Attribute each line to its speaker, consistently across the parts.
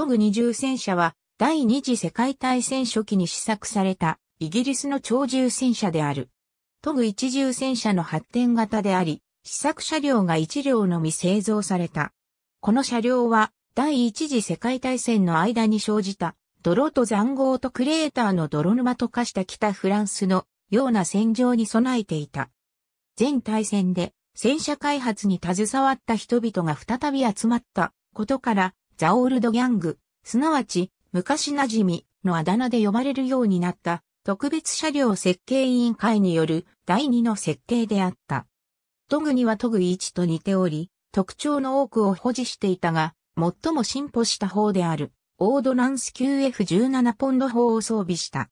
Speaker 1: トグ20戦車は第二次世界大戦初期に試作されたイギリスの超重戦車である。トグ一重戦車の発展型であり、試作車両が1両のみ製造された。この車両は第一次世界大戦の間に生じた泥と残壕とクレーターの泥沼と化した北フランスのような戦場に備えていた。全大戦で戦車開発に携わった人々が再び集まったことからザ・オールド・ギャング、すなわち、昔馴染みのあだ名で呼ばれるようになった特別車両設計委員会による第2の設計であった。トグにはトグ1と似ており、特徴の多くを保持していたが、最も進歩した方である、オードランス QF17 ポンド砲を装備した。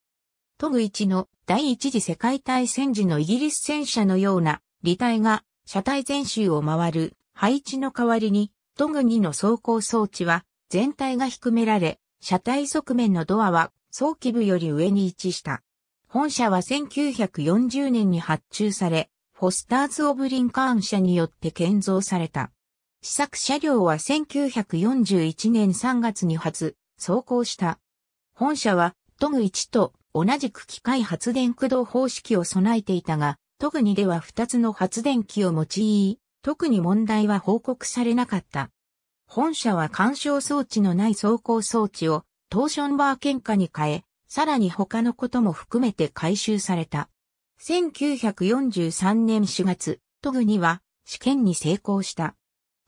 Speaker 1: トグ1の第一次世界大戦時のイギリス戦車のような、履体が車体全周を回る配置の代わりにトグニの走行装置は全体が低められ、車体側面のドアは早期部より上に位置した。本社は1940年に発注され、フォスターズ・オブ・リンカーン社によって建造された。試作車両は1941年3月に発、走行した。本社はトグ1と同じく機械発電駆動方式を備えていたが、トグ2では2つの発電機を用い、特に問題は報告されなかった。本社は干渉装置のない走行装置をトーションバー喧嘩に変え、さらに他のことも含めて回収された。1943年4月、トグには試験に成功した。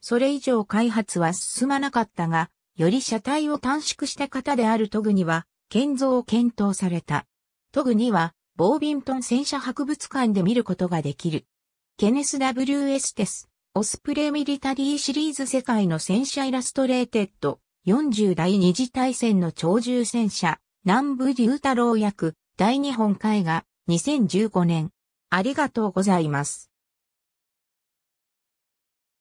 Speaker 1: それ以上開発は進まなかったが、より車体を短縮した方であるトグには、建造を検討された。トグには、ボービントン戦車博物館で見ることができる。ケネス・ W・ エステス、オスプレイミリタリーシリーズ世界の戦車イラストレーテッド、40代二次大戦の超重戦車、南部龍太郎役、第日本絵画、2015年。ありがとうございます。